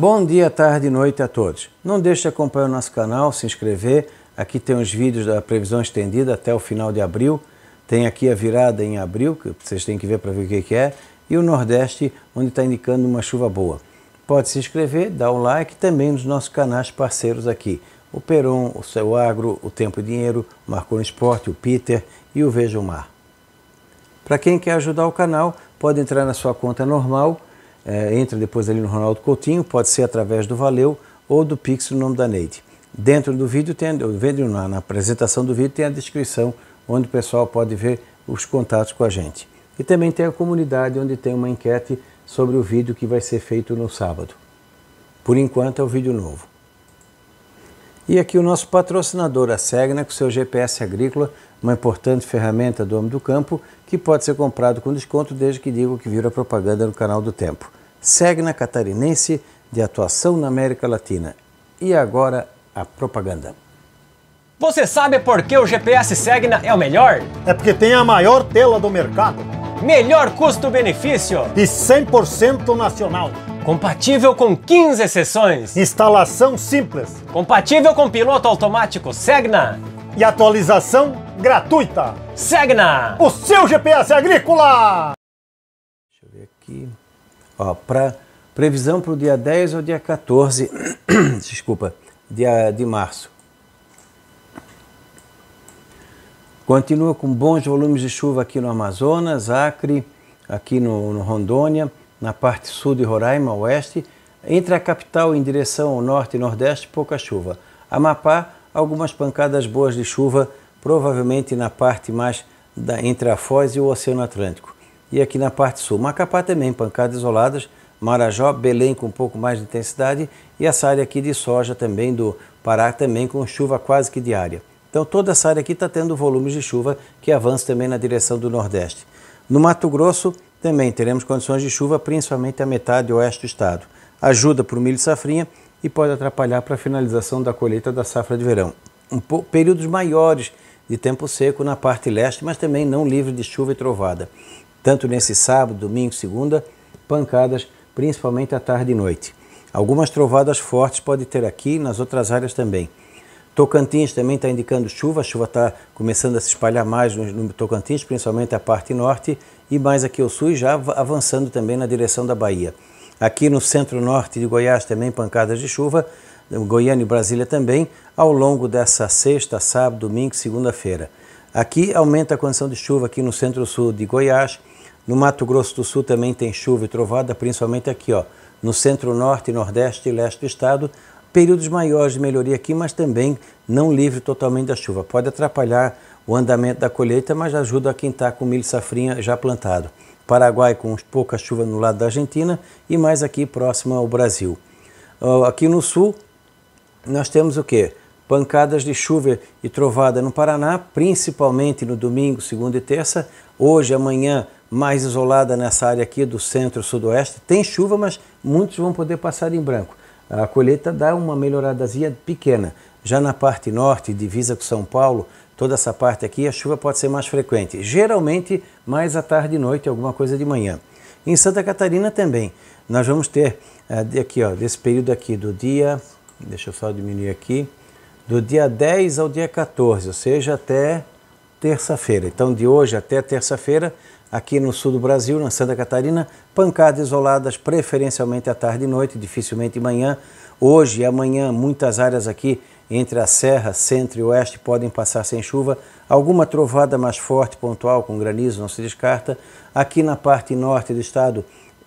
Bom dia, tarde e noite a todos. Não deixe de acompanhar o nosso canal, se inscrever. Aqui tem os vídeos da previsão estendida até o final de abril. Tem aqui a virada em abril, que vocês têm que ver para ver o que, é. E o Nordeste, onde está indicando uma chuva boa. Pode se inscrever, dar um like também nos nossos canais parceiros aqui. O Peron, o Seu Agro, o Tempo e Dinheiro, o Marconi Esporte, o Peter e o Veja o Mar. Para quem quer ajudar o canal, pode entrar na sua conta normal é, entra depois ali no Ronaldo Coutinho, pode ser através do Valeu ou do Pix no nome da Neide. Dentro do vídeo, tem, vídeo na, na apresentação do vídeo, tem a descrição onde o pessoal pode ver os contatos com a gente. E também tem a comunidade onde tem uma enquete sobre o vídeo que vai ser feito no sábado. Por enquanto é o vídeo novo. E aqui o nosso patrocinador, a Segna, com seu GPS agrícola, uma importante ferramenta do homem do campo que pode ser comprado com desconto desde que digo que vira propaganda no canal do Tempo. Segna Catarinense de atuação na América Latina. E agora a propaganda. Você sabe por que o GPS Segna é o melhor? É porque tem a maior tela do mercado. Melhor custo-benefício. E 100% nacional. Compatível com 15 sessões. Instalação simples. Compatível com piloto automático Segna e atualização gratuita. Segna! O seu GPS agrícola! Deixa eu ver aqui. Ó, para previsão para o dia 10 ou dia 14, desculpa, dia de março. Continua com bons volumes de chuva aqui no Amazonas, Acre, aqui no, no Rondônia, na parte sul de Roraima, oeste. Entre a capital em direção ao norte e nordeste, pouca chuva. Amapá, algumas pancadas boas de chuva, provavelmente na parte mais da, entre a Foz e o Oceano Atlântico. E aqui na parte sul, Macapá também, pancadas isoladas, Marajó, Belém com um pouco mais de intensidade e essa área aqui de soja também do Pará também com chuva quase que diária. Então toda essa área aqui está tendo volumes de chuva que avança também na direção do Nordeste. No Mato Grosso também teremos condições de chuva, principalmente a metade oeste do estado. Ajuda para o milho safrinha, e pode atrapalhar para a finalização da colheita da safra de verão. Um períodos maiores de tempo seco na parte leste, mas também não livre de chuva e trovada. Tanto nesse sábado, domingo, segunda, pancadas, principalmente à tarde e noite. Algumas trovadas fortes pode ter aqui, nas outras áreas também. Tocantins também está indicando chuva, a chuva está começando a se espalhar mais no, no Tocantins, principalmente a parte norte, e mais aqui ao sul, já avançando também na direção da Bahia. Aqui no centro-norte de Goiás também pancadas de chuva, Goiânia e Brasília também, ao longo dessa sexta, sábado, domingo, segunda-feira. Aqui aumenta a condição de chuva aqui no centro-sul de Goiás. No Mato Grosso do Sul também tem chuva e trovada, principalmente aqui, ó, no centro-norte, nordeste e leste do estado. Períodos maiores de melhoria aqui, mas também não livre totalmente da chuva. Pode atrapalhar o andamento da colheita, mas ajuda a quem está com milho safrinha já plantado. Paraguai com pouca chuva no lado da Argentina e mais aqui próximo ao Brasil. Aqui no sul, nós temos o que? Pancadas de chuva e trovada no Paraná, principalmente no domingo, segunda e terça. Hoje, amanhã, mais isolada nessa área aqui do centro-sudoeste. Tem chuva, mas muitos vão poder passar em branco. A colheita dá uma melhoradazinha pequena. Já na parte norte, divisa com São Paulo, toda essa parte aqui, a chuva pode ser mais frequente, geralmente mais à tarde e noite, alguma coisa de manhã. Em Santa Catarina também, nós vamos ter eh, aqui, ó, desse período aqui do dia, deixa eu só diminuir aqui, do dia 10 ao dia 14, ou seja, até terça-feira. Então, de hoje até terça-feira, aqui no sul do Brasil, na Santa Catarina, pancadas isoladas, preferencialmente à tarde e noite, dificilmente de manhã. Hoje e amanhã, muitas áreas aqui entre a serra, centro e oeste podem passar sem chuva. Alguma trovada mais forte, pontual, com granizo, não se descarta. Aqui na parte norte do estado,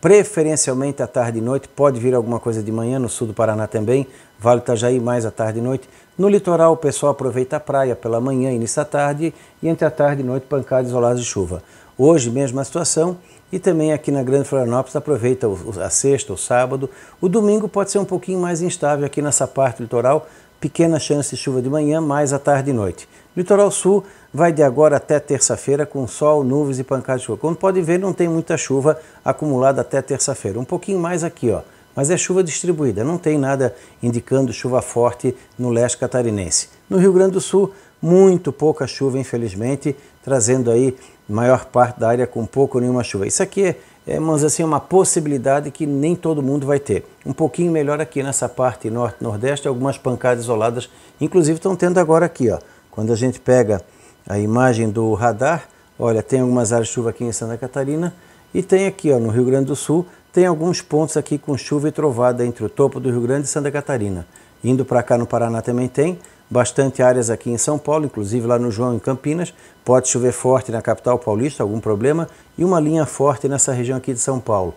preferencialmente à tarde e noite, pode vir alguma coisa de manhã, no sul do Paraná também, Vale Itajaí mais à tarde e noite. No litoral, o pessoal aproveita a praia pela manhã, início da tarde, e entre a tarde e noite, pancadas isoladas de chuva. Hoje, mesma situação, e também aqui na Grande Florianópolis aproveita a sexta, o sábado. O domingo pode ser um pouquinho mais instável aqui nessa parte litoral, pequena chance de chuva de manhã, mais à tarde e noite. Litoral Sul vai de agora até terça-feira com sol, nuvens e pancadas de chuva. Como pode ver, não tem muita chuva acumulada até terça-feira. Um pouquinho mais aqui, ó, mas é chuva distribuída, não tem nada indicando chuva forte no leste catarinense. No Rio Grande do Sul, muito pouca chuva, infelizmente, trazendo aí maior parte da área com pouco ou nenhuma chuva. Isso aqui é é, mas assim, é uma possibilidade que nem todo mundo vai ter. Um pouquinho melhor aqui nessa parte norte-nordeste, algumas pancadas isoladas, inclusive estão tendo agora aqui, ó. Quando a gente pega a imagem do radar, olha, tem algumas áreas de chuva aqui em Santa Catarina e tem aqui, ó, no Rio Grande do Sul, tem alguns pontos aqui com chuva e trovada entre o topo do Rio Grande e Santa Catarina. Indo para cá no Paraná também tem, bastante áreas aqui em São Paulo, inclusive lá no João, em Campinas. Pode chover forte na capital paulista, algum problema, e uma linha forte nessa região aqui de São Paulo.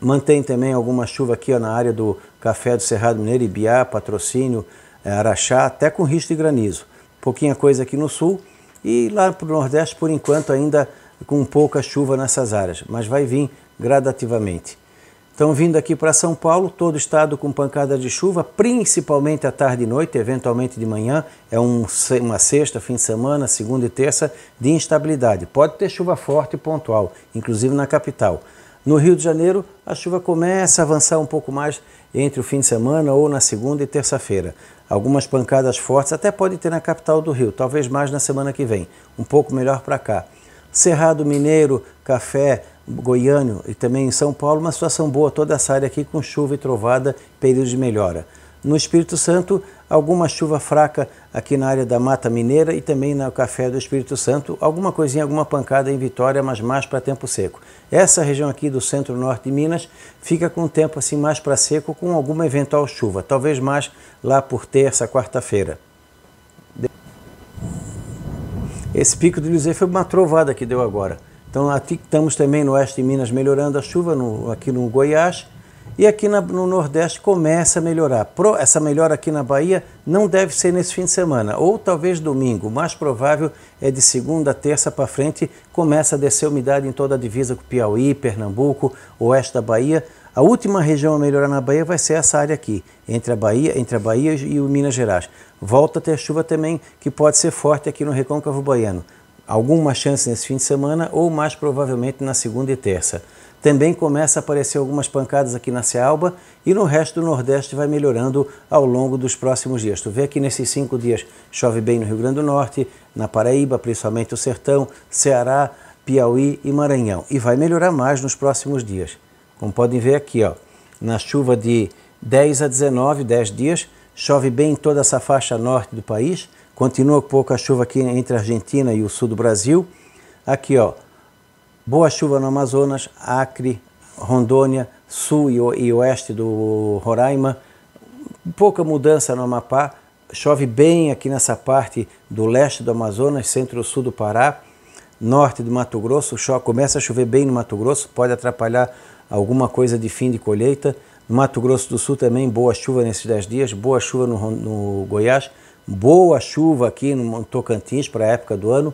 Mantém também alguma chuva aqui ó, na área do Café do Cerrado Mineiro, Ibiá, Patrocínio, eh, Araxá, até com risco de granizo. Pouquinha coisa aqui no sul e lá para o Nordeste, por enquanto, ainda com pouca chuva nessas áreas, mas vai vir gradativamente. Estão vindo aqui para São Paulo, todo o estado com pancada de chuva, principalmente à tarde e noite, eventualmente de manhã. É um, uma sexta, fim de semana, segunda e terça de instabilidade. Pode ter chuva forte e pontual, inclusive na capital. No Rio de Janeiro, a chuva começa a avançar um pouco mais entre o fim de semana ou na segunda e terça-feira. Algumas pancadas fortes até pode ter na capital do Rio, talvez mais na semana que vem, um pouco melhor para cá. Cerrado Mineiro, Café, Goiânia e também em São Paulo, uma situação boa toda essa área aqui com chuva e trovada, período de melhora. No Espírito Santo, alguma chuva fraca aqui na área da Mata Mineira e também no Café do Espírito Santo, alguma coisinha, alguma pancada em Vitória, mas mais para tempo seco. Essa região aqui do centro-norte de Minas fica com o tempo assim mais para seco, com alguma eventual chuva, talvez mais lá por terça, quarta-feira. Esse pico do Luzê foi uma trovada que deu agora. Então aqui estamos também no oeste de Minas melhorando a chuva, no, aqui no Goiás. E aqui na, no Nordeste começa a melhorar. Pro, essa melhora aqui na Bahia não deve ser nesse fim de semana, ou talvez domingo. O mais provável é de segunda, terça para frente, começa a descer umidade em toda a divisa com Piauí, Pernambuco, oeste da Bahia. A última região a melhorar na Bahia vai ser essa área aqui, entre a Bahia, entre a Bahia e o Minas Gerais. Volta a ter chuva também, que pode ser forte aqui no Recôncavo Baiano alguma chance nesse fim de semana ou mais provavelmente na segunda e terça. Também começa a aparecer algumas pancadas aqui na Cealba e no resto do Nordeste vai melhorando ao longo dos próximos dias. Tu vê que nesses cinco dias chove bem no Rio Grande do Norte, na Paraíba, principalmente o Sertão, Ceará, Piauí e Maranhão. E vai melhorar mais nos próximos dias. Como podem ver aqui, ó, na chuva de 10 a 19, 10 dias, chove bem em toda essa faixa norte do país, Continua pouca chuva aqui entre a Argentina e o sul do Brasil. Aqui, ó, boa chuva no Amazonas, Acre, Rondônia, sul e oeste do Roraima. Pouca mudança no Amapá. Chove bem aqui nessa parte do leste do Amazonas, centro-sul do Pará, norte do Mato Grosso. Começa a chover bem no Mato Grosso, pode atrapalhar alguma coisa de fim de colheita. No Mato Grosso do Sul também, boa chuva nesses 10 dias, boa chuva no, no Goiás boa chuva aqui no Tocantins para a época do ano,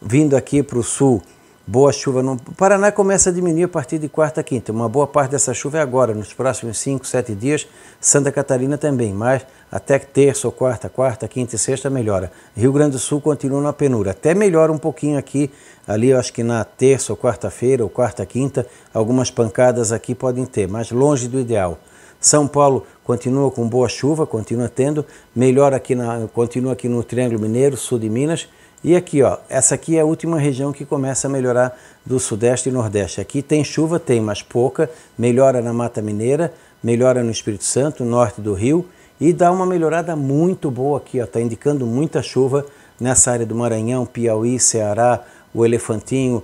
vindo aqui para o sul, boa chuva. No Paraná começa a diminuir a partir de quarta, quinta. Uma boa parte dessa chuva é agora, nos próximos 5, 7 dias. Santa Catarina também, mas até terça ou quarta, quarta, quinta e sexta melhora. Rio Grande do Sul continua na penura. Até melhora um pouquinho aqui, ali eu acho que na terça ou quarta-feira ou quarta, quinta, algumas pancadas aqui podem ter, mas longe do ideal. São Paulo continua com boa chuva, continua tendo, melhor aqui na, continua aqui no Triângulo Mineiro, sul de Minas. E aqui, ó, essa aqui é a última região que começa a melhorar do sudeste e nordeste. Aqui tem chuva, tem, mas pouca, melhora na Mata Mineira, melhora no Espírito Santo, norte do Rio, e dá uma melhorada muito boa aqui, ó, Está indicando muita chuva nessa área do Maranhão, Piauí, Ceará, o Elefantinho,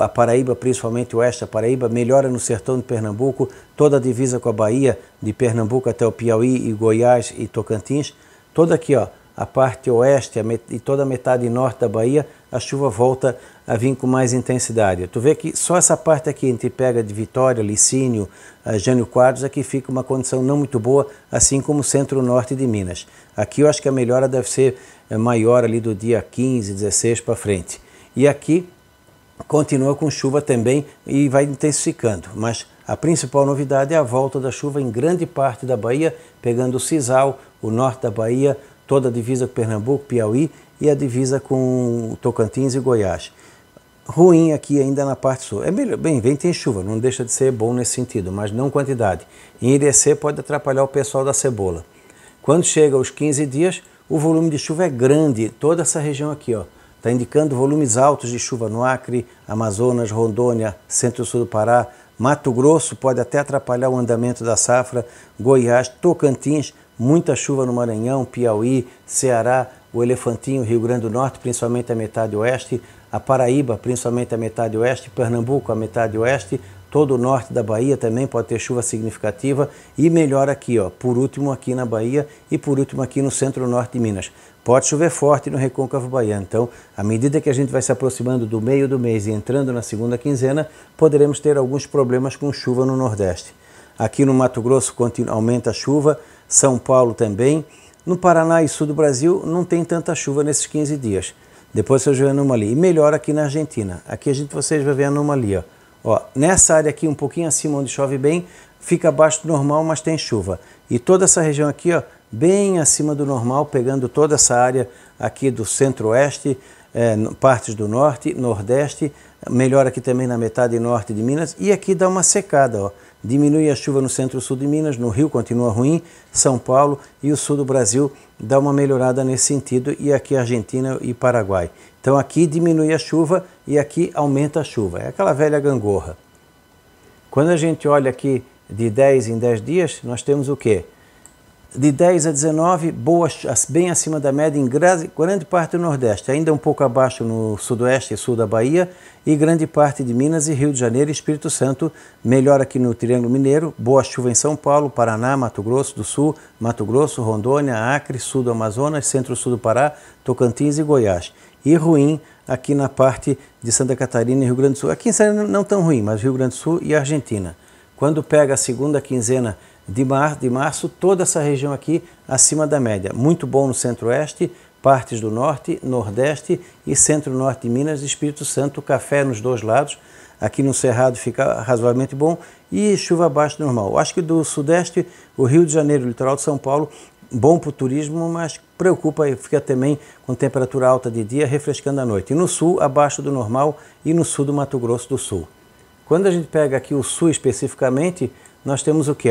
a Paraíba, principalmente o oeste da Paraíba, melhora no sertão de Pernambuco, toda a divisa com a Bahia, de Pernambuco até o Piauí e Goiás e Tocantins, toda aqui, ó, a parte oeste e toda a metade norte da Bahia, a chuva volta a vir com mais intensidade. Tu vê que só essa parte aqui entre Pega de Vitória, Licínio, eh, Jânio Quadros, aqui fica uma condição não muito boa, assim como o centro-norte de Minas. Aqui eu acho que a melhora deve ser eh, maior ali do dia 15, 16 para frente. E aqui continua com chuva também e vai intensificando, mas a principal novidade é a volta da chuva em grande parte da Bahia, pegando o Cisal, o norte da Bahia, toda a divisa com Pernambuco, Piauí e a divisa com Tocantins e Goiás. Ruim aqui ainda na parte sul. É melhor, bem, vem tem chuva, não deixa de ser bom nesse sentido, mas não quantidade. Em Irecê pode atrapalhar o pessoal da cebola. Quando chega aos 15 dias, o volume de chuva é grande, toda essa região aqui, ó está indicando volumes altos de chuva no Acre, Amazonas, Rondônia, centro-sul do Pará, Mato Grosso pode até atrapalhar o andamento da safra, Goiás, Tocantins, muita chuva no Maranhão, Piauí, Ceará, o Elefantinho, Rio Grande do Norte, principalmente a metade oeste, a Paraíba, principalmente a metade oeste, Pernambuco, a metade oeste, todo o norte da Bahia também pode ter chuva significativa e melhor aqui, ó, por último aqui na Bahia e por último aqui no centro-norte de Minas. Pode chover forte no Recôncavo Baiano, então, à medida que a gente vai se aproximando do meio do mês e entrando na segunda quinzena, poderemos ter alguns problemas com chuva no Nordeste. Aqui no Mato Grosso aumenta a chuva, São Paulo também. No Paraná e sul do Brasil não tem tanta chuva nesses 15 dias. Depois você a anomalia. E melhor aqui na Argentina. Aqui a gente, vocês vão ver anomalia. Ó, nessa área aqui, um pouquinho acima onde chove bem, fica abaixo do normal, mas tem chuva. E toda essa região aqui, ó, bem acima do normal, pegando toda essa área aqui do centro-oeste, é, partes do norte, nordeste, melhor aqui também na metade norte de Minas, e aqui dá uma secada, ó. diminui a chuva no centro-sul de Minas, no Rio continua ruim, São Paulo e o sul do Brasil dá uma melhorada nesse sentido, e aqui Argentina e Paraguai. Então aqui diminui a chuva e aqui aumenta a chuva, é aquela velha gangorra. Quando a gente olha aqui de 10 em 10 dias, nós temos o quê? de 10 a 19, boas, bem acima da média em grande parte do Nordeste, ainda um pouco abaixo no Sudoeste e Sul da Bahia, e grande parte de Minas e Rio de Janeiro e Espírito Santo, melhor aqui no Triângulo Mineiro, boa chuva em São Paulo, Paraná, Mato Grosso do Sul, Mato Grosso, Rondônia, Acre, Sul do Amazonas, Centro-Sul do Pará, Tocantins e Goiás. E ruim aqui na parte de Santa Catarina e Rio Grande do Sul. Aqui em Santa não tão ruim, mas Rio Grande do Sul e Argentina. Quando pega a segunda quinzena de, mar, de março, toda essa região aqui acima da média. Muito bom no centro-oeste, partes do norte, nordeste e centro-norte de Minas, Espírito Santo, café nos dois lados. Aqui no Cerrado fica razoavelmente bom e chuva abaixo do normal. Acho que do sudeste, o Rio de Janeiro, o litoral de São Paulo, bom para o turismo, mas preocupa e fica também com temperatura alta de dia, refrescando à noite. E no sul, abaixo do normal e no sul do Mato Grosso do Sul. Quando a gente pega aqui o sul especificamente, nós temos o que?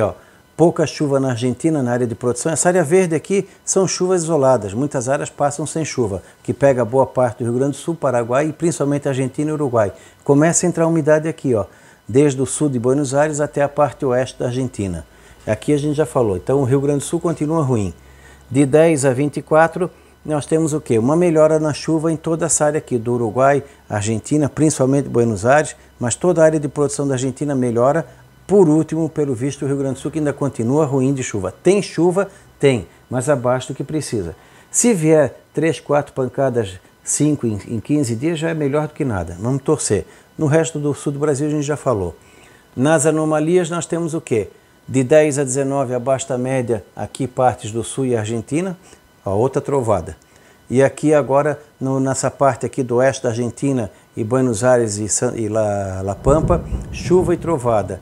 pouca chuva na Argentina, na área de produção. Essa área verde aqui são chuvas isoladas, muitas áreas passam sem chuva, que pega boa parte do Rio Grande do Sul, Paraguai e principalmente Argentina e Uruguai. Começa a entrar umidade aqui, ó, desde o sul de Buenos Aires até a parte oeste da Argentina. Aqui a gente já falou, então o Rio Grande do Sul continua ruim. De 10 a 24, nós temos o quê? Uma melhora na chuva em toda essa área aqui do Uruguai, Argentina, principalmente Buenos Aires, mas toda a área de produção da Argentina melhora, por último, pelo visto, o Rio Grande do Sul ainda continua ruim de chuva. Tem chuva? Tem, mas abaixo do que precisa. Se vier 3, 4 pancadas, 5 em, em 15 dias, já é melhor do que nada. Vamos torcer. No resto do sul do Brasil, a gente já falou. Nas anomalias, nós temos o quê? De 10 a 19, abaixo da média, aqui partes do sul e Argentina, a outra trovada. E aqui agora, no, nessa parte aqui do oeste da Argentina e Buenos Aires e, San, e La, La Pampa, chuva e trovada.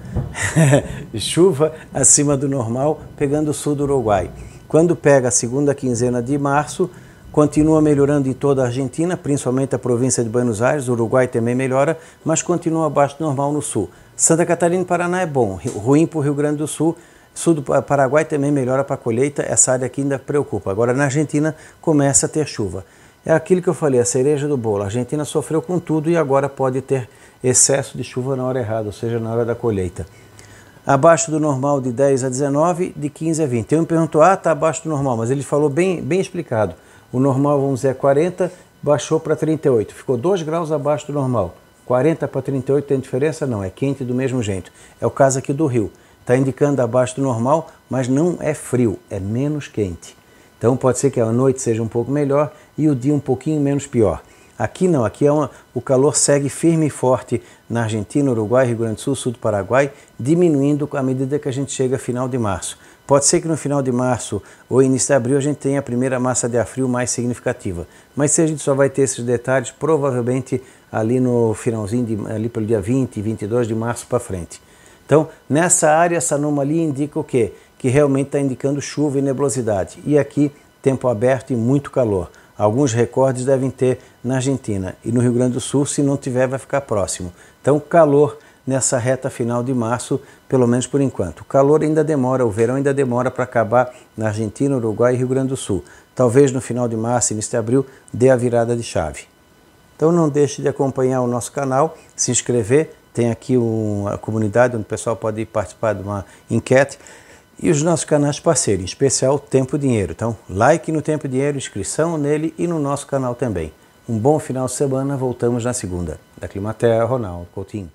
chuva acima do normal, pegando o sul do Uruguai. Quando pega a segunda quinzena de março, continua melhorando em toda a Argentina, principalmente a província de Buenos Aires, o Uruguai também melhora, mas continua abaixo do normal no sul. Santa Catarina e Paraná é bom, ruim para o Rio Grande do Sul, sul do Paraguai também melhora para a colheita, essa área aqui ainda preocupa. Agora na Argentina começa a ter chuva. É aquilo que eu falei, a cereja do bolo. A Argentina sofreu com tudo e agora pode ter excesso de chuva na hora errada, ou seja, na hora da colheita. Abaixo do normal de 10 a 19, de 15 a 20. Eu me perguntou, ah, está abaixo do normal, mas ele falou bem, bem explicado. O normal, vamos dizer, é 40, baixou para 38, ficou 2 graus abaixo do normal. 40 para 38 tem diferença? Não, é quente do mesmo jeito. É o caso aqui do Rio. Está indicando abaixo do normal, mas não é frio, é menos quente. Então pode ser que a noite seja um pouco melhor e o dia um pouquinho menos pior. Aqui não, aqui é uma, o calor segue firme e forte na Argentina, Uruguai, Rio Grande do Sul, sul do Paraguai, diminuindo à medida que a gente chega a final de março. Pode ser que no final de março ou início de abril a gente tenha a primeira massa de ar frio mais significativa, mas se a gente só vai ter esses detalhes provavelmente ali no finalzinho, de, ali pelo dia 20, 22 de março para frente. Então, nessa área, essa anomalia indica o quê? que realmente está indicando chuva e nebulosidade. E aqui, tempo aberto e muito calor. Alguns recordes devem ter na Argentina e no Rio Grande do Sul, se não tiver, vai ficar próximo. Então, calor nessa reta final de março, pelo menos por enquanto. O calor ainda demora, o verão ainda demora para acabar na Argentina, Uruguai e Rio Grande do Sul. Talvez no final de março, início de abril, dê a virada de chave. Então não deixe de acompanhar o nosso canal, se inscrever, tem aqui uma comunidade onde o pessoal pode participar de uma enquete e os nossos canais parceiros, em especial Tempo Dinheiro. Então, like no Tempo Dinheiro, inscrição nele e no nosso canal também. Um bom final de semana, voltamos na segunda. Da Climatera, Ronaldo Coutinho.